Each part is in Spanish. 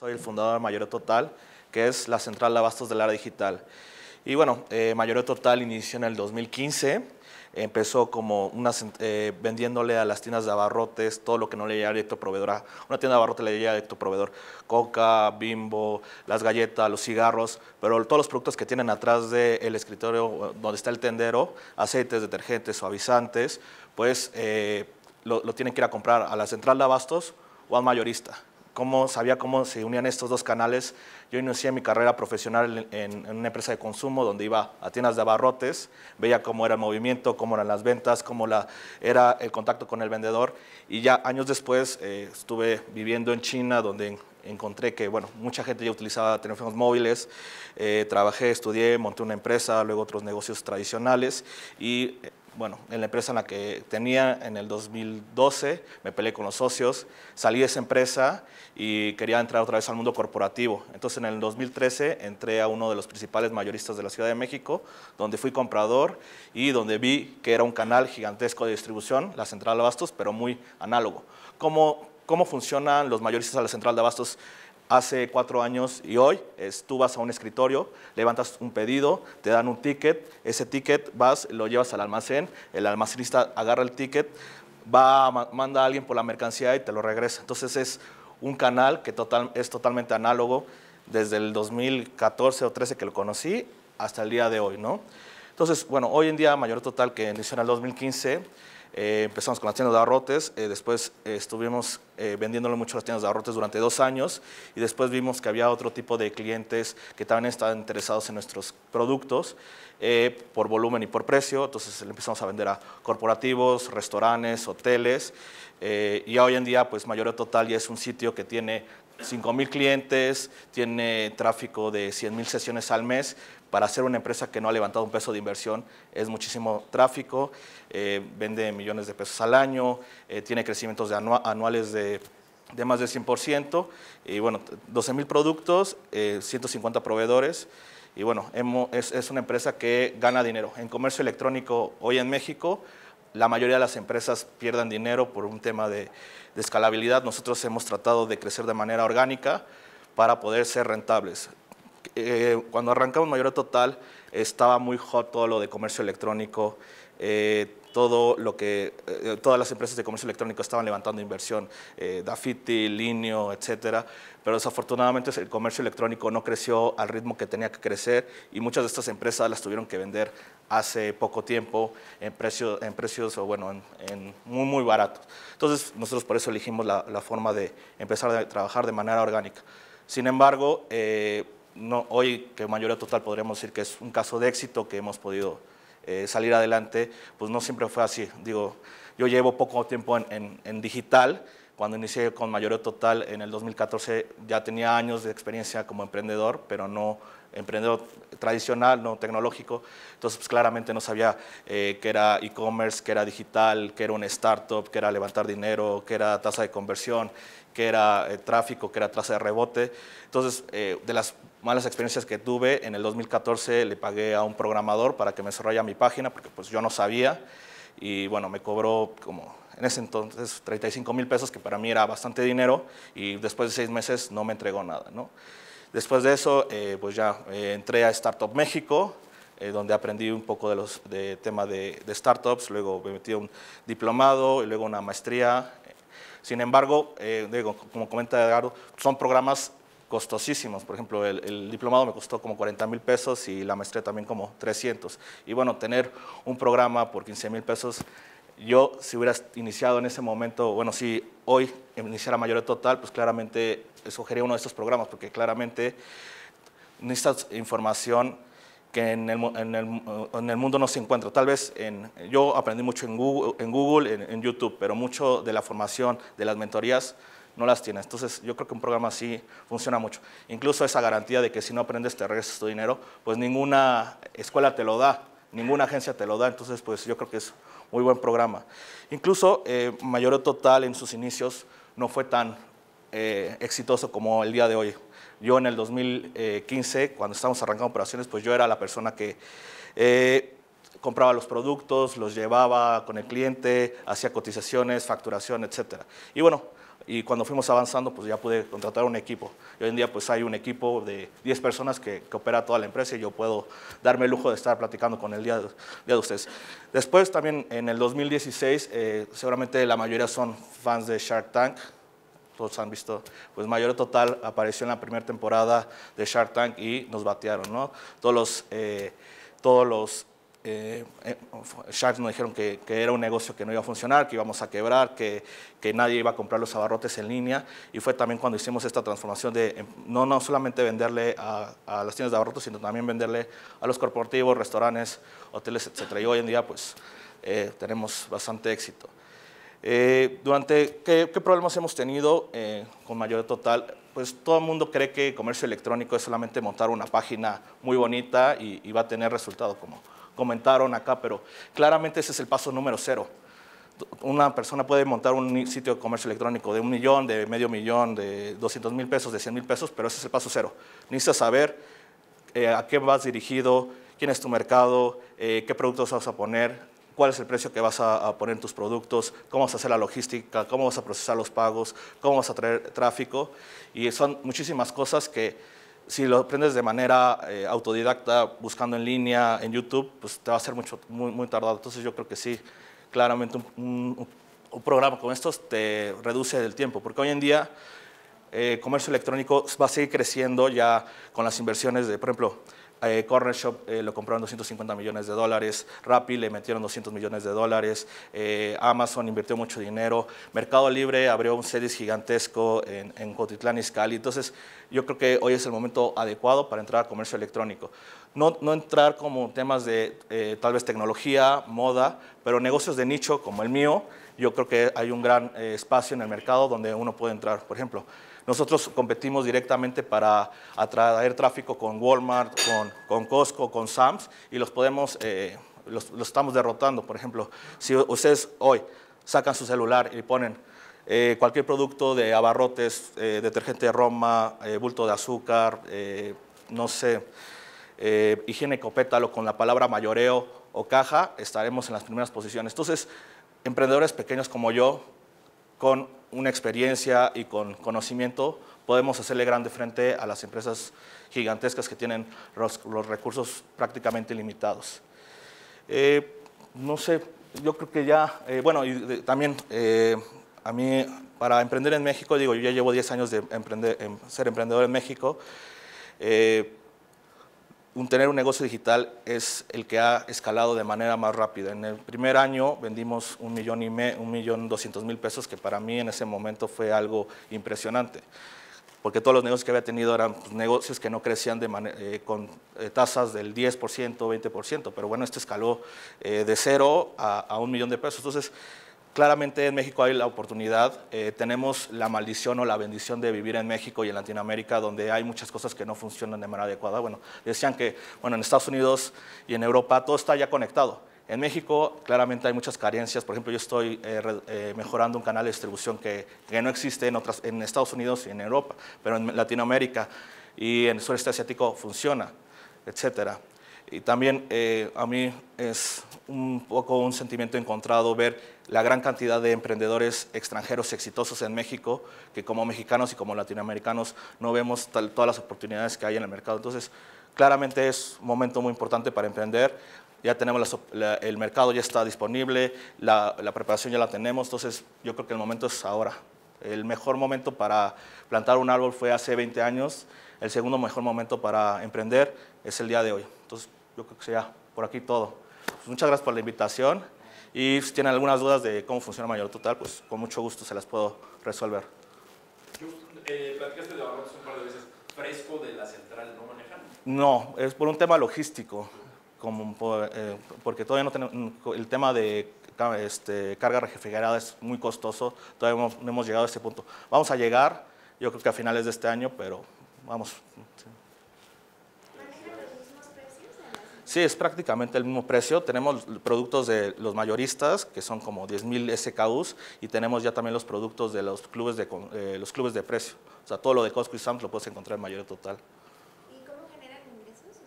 Soy el fundador de Mayoreo Total, que es la central de abastos del área digital. Y bueno, eh, Total inició en el 2015. Empezó como eh, vendiéndole a las tiendas de abarrotes todo lo que no le llega directo proveedor. Una tienda de abarrotes le llega directo proveedor. Coca, bimbo, las galletas, los cigarros, pero todos los productos que tienen atrás del escritorio donde está el tendero, aceites, detergentes, suavizantes, pues eh, lo, lo tienen que ir a comprar a la central de abastos o al mayorista cómo, sabía cómo se unían estos dos canales. Yo inicié mi carrera profesional en, una empresa de consumo donde iba a tiendas de abarrotes, veía cómo era el movimiento, cómo eran las ventas, cómo la, era el contacto con el vendedor. Y ya años después eh, estuve viviendo en China donde encontré que bueno, mucha gente ya utilizaba teléfonos móviles, eh, trabajé, estudié, monté una empresa, luego otros negocios tradicionales y eh, bueno, en la empresa en la que tenía en el 2012, me peleé con los socios, salí de esa empresa y quería entrar otra vez al mundo corporativo. Entonces en el 2013 entré a uno de los principales mayoristas de la Ciudad de México, donde fui comprador y donde vi que era un canal gigantesco de distribución, la central de abastos, pero muy análogo. ¿Cómo, cómo funcionan los mayoristas a la central de abastos hace cuatro años y hoy tú vas a un escritorio, levantas un pedido, te dan un ticket, ese ticket vas, lo llevas al almacén, el almacenista agarra el ticket, va, manda a alguien por la mercancía y te lo regresa. Entonces es un canal que total, es totalmente análogo desde el 2014 o 13 que lo conocí hasta el día de hoy, ¿no? Entonces, bueno, hoy en día Mayor Total que en el 2015 eh, empezamos con las tiendas de arrotes, eh, después eh, estuvimos vendiéndole mucho las tiendas de arrotes durante dos años y después vimos que había otro tipo de clientes que también estaban interesados en nuestros productos por volumen y por precio, entonces empezamos a vender a corporativos, restaurantes, hoteles y hoy en día pues Total ya es un sitio que tiene mil clientes, tiene tráfico de 100.000 sesiones al mes, para ser una empresa que no ha levantado un peso de inversión es muchísimo tráfico, eh, vende millones de pesos al año, eh, tiene crecimientos anuales de, más del 100%, y bueno, 12 mil productos, 150 eh, proveedores, y bueno, es, una empresa que gana dinero. En comercio electrónico hoy en México, la mayoría de las empresas pierden dinero por un tema de, de, escalabilidad. Nosotros hemos tratado de crecer de manera orgánica para poder ser rentables. Eh, cuando arrancamos Mayor Total estaba muy hot todo lo de comercio electrónico, eh, todo lo que, eh, todas las empresas de comercio electrónico estaban levantando inversión, Dafiti, Linio, etcétera, pero desafortunadamente el comercio electrónico no creció al ritmo que tenía que crecer y muchas de estas empresas las tuvieron que vender hace poco tiempo en precios, en precios o bueno, en, muy, muy baratos. Entonces nosotros por eso elegimos la, la, forma de empezar a trabajar de manera orgánica. Sin embargo, hoy que mayoría total podríamos decir que es un caso de éxito que hemos podido eh, salir adelante, pues no siempre fue así. Digo, yo llevo poco tiempo en, digital, cuando inicié con mayoría total en el 2014 ya tenía años de experiencia como emprendedor, pero no emprendedor tradicional, no tecnológico. Entonces, pues, claramente no sabía eh, qué era e-commerce, qué era digital, qué era una startup, qué era levantar dinero, qué era tasa de conversión, qué era eh, tráfico, qué era tasa de rebote. Entonces, eh, de las malas experiencias que tuve, en el 2014 le pagué a un programador para que me desarrollara mi página, porque pues yo no sabía. Y bueno, me cobró como en ese entonces 35 mil pesos, que para mí era bastante dinero, y después de seis meses no me entregó nada, ¿no? Después de eso, eh, pues ya eh, entré a Startup México, eh, donde aprendí un poco de los temas tema de, startups, luego me metí a un diplomado y luego una maestría. Sin embargo, como comenta Edgardo, son programas costosísimos. Por ejemplo, el, el, diplomado me costó como 40 mil pesos y la maestría también como 300. Y bueno, tener un programa por 15 mil pesos yo si hubieras iniciado en ese momento, bueno, si hoy iniciara mayor total, pues claramente escogería uno de estos programas, porque claramente necesitas información que en el, mundo no se encuentra. Tal vez en, yo aprendí mucho en Google, en, YouTube, pero mucho de la formación, de las mentorías, no las tienes. Entonces yo creo que un programa así funciona mucho. Incluso esa garantía de que si no aprendes te regresas tu dinero, pues ninguna escuela te lo da ninguna agencia te lo da, entonces pues yo creo que es muy buen programa. Incluso eh, mayor Total en sus inicios no fue tan eh, exitoso como el día de hoy. Yo en el 2015, cuando estábamos arrancando operaciones, pues yo era la persona que eh, compraba los productos, los llevaba con el cliente, hacía cotizaciones, facturación, etc. Y bueno, y cuando fuimos avanzando, pues ya pude contratar un equipo. Y hoy en día, pues hay un equipo de 10 personas que, que opera toda la empresa y yo puedo darme el lujo de estar platicando con el día, de ustedes. Después, también en el 2016, eh, seguramente la mayoría son fans de Shark Tank. Todos han visto, pues Mayor Total apareció en la primera temporada de Shark Tank y nos batearon, ¿no? Todos eh, todos los eh, eh, Sharks nos dijeron que, era un negocio que no iba a funcionar, que íbamos a quebrar, que, nadie iba a comprar los abarrotes en línea. Y fue también cuando hicimos esta transformación de em, no, no solamente venderle a, las tiendas de abarrotes, sino también venderle a los corporativos, restaurantes, hoteles, etc. Y hoy en día pues eh, tenemos bastante éxito. durante ¿qué, problemas hemos tenido con mayor total, pues todo el mundo cree que comercio electrónico es solamente montar una página muy bonita y, va a tener resultados como comentaron acá, pero claramente ese es el paso número cero. Una persona puede montar un sitio de comercio electrónico de un millón, de medio millón, de 200 mil pesos, de 100 mil pesos, pero ese es el paso cero. Necesitas saber eh, a qué vas dirigido, quién es tu mercado, eh, qué productos vas a poner, cuál es el precio que vas a, a, poner en tus productos, cómo vas a hacer la logística, cómo vas a procesar los pagos, cómo vas a traer tráfico. Y son muchísimas cosas que si lo aprendes de manera eh, autodidacta, buscando en línea, en YouTube, pues te va a ser mucho, muy, tardado. Entonces yo creo que sí, claramente un, programa como estos te reduce el tiempo, porque hoy en día el eh, comercio electrónico va a seguir creciendo ya con las inversiones de, por ejemplo, eh, Corner Shop eh, lo compraron 250 millones de dólares, Rappi le metieron 200 millones de dólares, eh, Amazon invirtió mucho dinero, Mercado Libre abrió un sedis gigantesco en, en Cotitlán y Scali. Entonces, yo creo que hoy es el momento adecuado para entrar al comercio electrónico. no entrar como temas de eh, tal vez tecnología, moda, pero negocios de nicho como el mío, yo creo que hay un gran eh, espacio en el mercado donde uno puede entrar. Por ejemplo, nosotros competimos directamente para atraer tráfico con Walmart, con, con Costco, con Sams y los podemos, eh, los, estamos derrotando. Por ejemplo, si ustedes hoy sacan su celular y ponen eh, cualquier producto de abarrotes, detergente de Roma, bulto de azúcar, no sé, higiene copétalo con la palabra mayoreo o caja, estaremos en las primeras posiciones. Entonces, emprendedores pequeños como yo, con una experiencia y con conocimiento, podemos hacerle grande frente a las empresas gigantescas que tienen los, recursos prácticamente limitados. Eh, no sé, yo creo que ya, eh, bueno, también eh, a mí para emprender en México, digo, yo ya llevo 10 años de em, ser emprendedor en México un, tener un negocio digital es el que ha escalado de manera más rápida. En el primer año vendimos un millón y medio, un millón doscientos mil pesos, que para mí en ese momento fue algo impresionante, porque todos los negocios que había tenido eran pues, negocios que no crecían de eh, con eh, tasas del 10%, 20%, pero bueno, este escaló eh, de cero a, a un millón de pesos. Entonces, Claramente en México hay la oportunidad, eh, tenemos la maldición o la bendición de vivir en México y en Latinoamérica donde hay muchas cosas que no funcionan de manera adecuada. Bueno, decían que bueno, en Estados Unidos y en Europa todo está ya conectado. En México claramente hay muchas carencias, por ejemplo yo estoy eh, eh, mejorando un canal de distribución que, no existe en, en Estados Unidos y en Europa, pero en Latinoamérica y en el sureste asiático funciona, etcétera. Y también eh, a mí es un poco un sentimiento encontrado ver la gran cantidad de emprendedores extranjeros exitosos en México, que como mexicanos y como latinoamericanos no vemos todas las oportunidades que hay en el mercado. Entonces, claramente es un momento muy importante para emprender. Ya tenemos el mercado, ya está disponible, la, preparación ya la tenemos, entonces yo creo que el momento es ahora. El mejor momento para plantar un árbol fue hace 20 años, el segundo mejor momento para emprender es el día de hoy. Entonces, yo creo que sea por aquí todo. Pues muchas gracias por la invitación y si tienen algunas dudas de cómo funciona Mayor Total, pues con mucho gusto se las puedo resolver. Eh, platicaste de un par de veces. ¿Fresco de la central no manejan? No, es por un tema logístico, como eh, porque todavía no tenemos mm, el tema de este, carga refrigerada es muy costoso, todavía no hemos llegado a ese punto. Vamos a llegar, yo creo que a finales de este año, pero vamos. Sí, es prácticamente el mismo precio. Tenemos productos de los mayoristas, que son como 10.000 SKUs, y tenemos ya también los productos de los clubes de, eh, los clubes de precio. O sea, todo lo de Costco y Sam's lo puedes encontrar en mayor total. ¿Y cómo generan ingresos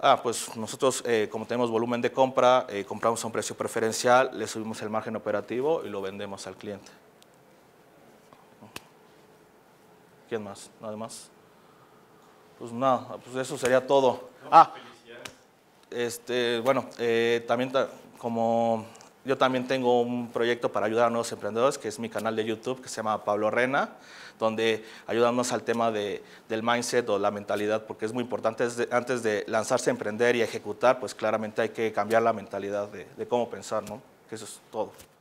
Ah, pues nosotros, eh, como tenemos volumen de compra, eh, compramos a un precio preferencial, le subimos el margen operativo y lo vendemos al cliente. ¿Quién más? ¿Nada más? Pues nada, pues eso sería todo. Ah, este, bueno, eh, también como yo también tengo un proyecto para ayudar a nuevos emprendedores, que es mi canal de YouTube, que se llama Pablo Rena, donde ayudamos al tema del mindset o la mentalidad, porque es muy importante antes de lanzarse a emprender y ejecutar, pues claramente hay que cambiar la mentalidad de, de cómo pensar, ¿no? Que eso es todo.